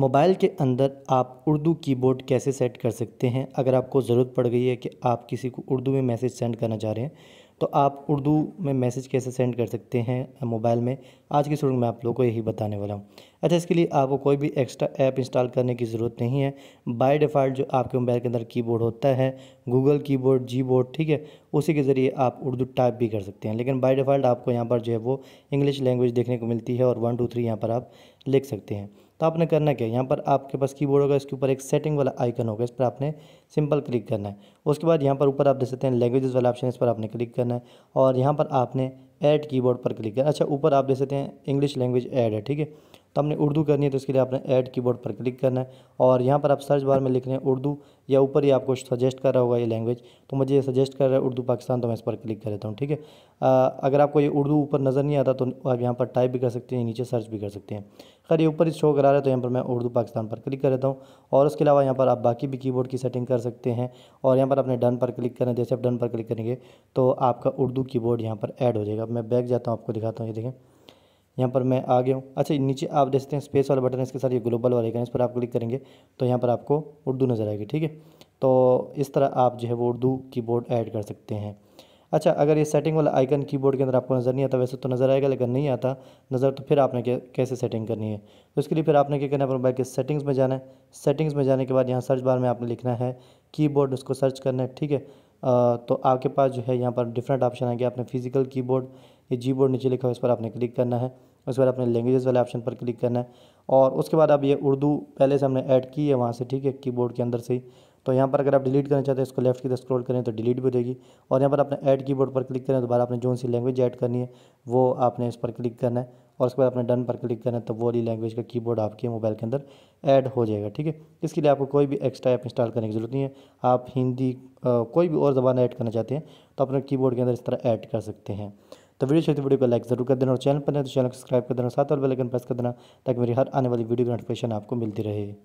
mobile के अंदर आप उर्दू कीबोर्ड कैसे सेट कर सकते हैं अगर आपको ज़रूरत पड़ गई है कि आप किसी को उर्दू में मैसेज सेंड करना चाह रहे हैं तो आप उर्दू में मैसेज कैसे सेंड कर सकते हैं मोबाइल में आज की शुरू में आप लोगों को यही बताने वाला हूँ अच्छा इसके लिए आपको कोई भी एक्स्ट्रा ऐप इंस्टॉल करने की ज़रूरत नहीं है बाय डिफ़ॉल्ट जो आपके मोबाइल के अंदर कीबोर्ड होता है गूगल कीबोर्ड जी बोर्ड ठीक है उसी के ज़रिए आप उर्दू टाइप भी कर सकते हैं लेकिन बाई डिफ़ॉल्ट आपको यहाँ पर जो है वो इंग्लिश लैंग्वेज देखने को मिलती है और वन टू थ्री यहाँ पर आप लिख सकते हैं तो आपने करना क्या यहाँ पर आपके पास कीबोर्ड होगा इसके ऊपर एक सेटिंग वाला आइकन होगा इस पर आपने सिंपल क्लिक करना है उसके बाद यहाँ पर ऊपर आप देख सकते हैं लैंग्वेजेस वाला ऑप्शन इस पर आपने क्लिक करना है और यहाँ पर आपने ऐड कीबोर्ड पर क्लिक करना अच्छा ऊपर आप देख सकते हैं इंग्लिश लैंग्वेज ऐड है ठीक है तो हमने उर्दू करनी है तो इसके लिए आपने ऐड कीबोर्ड पर क्लिक करना है और यहाँ पर आप सर्च बार में लिख रहे हैं उर्दू या ऊपर ही आपको सजेस्ट कर रहा होगा ये लैंग्वेज तो मुझे ये सजेस्ट कर रहा है उर्दू पाकिस्तान तो मैं इस पर क्लिक कर देता हूँ ठीक है अगर आपको ये उर्दू ऊपर नज़र नहीं आता तो आप यहाँ पर टाइप भी कर सकते हैं नीचे सर्च भी कर सकते हैं खैर ये ऊपर ही शो करा रहा है तो यहाँ पर मैं उर्दू पाकिस्तान पर क्लिक कर देता हूँ और उसके अलावा यहाँ पर आप बाकी भी की की सेटिंग कर सकते हैं और यहाँ पर अपने डन पर क्लिक करें जैसे आप डन पर क्लिक करेंगे तो आपका उर्दू की यहाँ पर ऐड हो जाएगा मैं बैक जाता हूँ आपको दिखाता हूँ ये देखें यहाँ पर मैं आ गया हूँ अच्छा नीचे आप देखते हैं स्पेस वाला बटन है इसके साथ ये ग्लोबल वाले का इस पर आप क्लिक करेंगे तो यहाँ पर आपको उर्दू नज़र आएगी ठीक है तो इस तरह आप जो है वो उर्दू कीबोर्ड ऐड कर सकते हैं अच्छा अगर ये सेटिंग वाला आइकन कीबोर्ड के अंदर आपको नज़र नहीं आता वैसे तो नज़र आएगा लेकिन नहीं आता नज़र तो फिर आपने कैसे सेटिंग करनी है तो इसके लिए फिर आपने क्या करना है मोबाइल के सेटिंग्स में जाना है सेटिंग्स में जाने के बाद यहाँ सर्च बार में आपने लिखना है कीबोर्ड उसको सर्च करना है ठीक है तो आपके पास जो है यहाँ पर डिफरेंट ऑप्शन आएंगे आपने फिजिकल कीबोर्ड ये जी बोर्ड नीचे लिखा हुआ इस पर आपने क्लिक करना है उसके बाद आपने लैंग्वेजेस वाले ऑप्शन पर क्लिक करना है और उसके बाद आप ये उर्दू पहले से हमने ऐड की है वहाँ से ठीक है कीबोर्ड के अंदर से ही तो यहाँ पर अगर आप डिलीट करना चाहते हैं इसको लेफ्ट की तरफ स्क्रॉल करें तो डिलीट भी हो जाएगी और यहाँ पर आपने ऐड कीबोर्ड पर क्लिक करें तो दोबारा आपने जो सी लैंग्वेज ऐड करनी है वो आपने इस पर क्लिक करना है और उसके बाद आपने डन पर क्लिक करना है तो वो वाली लैंग्वेज का कीबोर्ड आपके मोबाइल के अंदर ऐड हो जाएगा ठीक है इसके लिए आपको कोई भी एक्स्ट्रा ऐप इंस्टॉल करने की ज़रूरत नहीं है आप हिंदी आ, कोई भी और ज़बान ऐड करना चाहते हैं तो अपने कीबोर्ड के अंदर इस तरह ऐड कर सकते हैं तो वीडियो चलते वीडियो को लाइक जरूर कर देना और चैनल पर नहीं तो चैनल को सब्सक्राइब कर देना साथ और बेलकन प्रेस कर देना ताकि मेरी हर आने वाली वीडियो की नोटिफिकेशन आपको मिलती रहे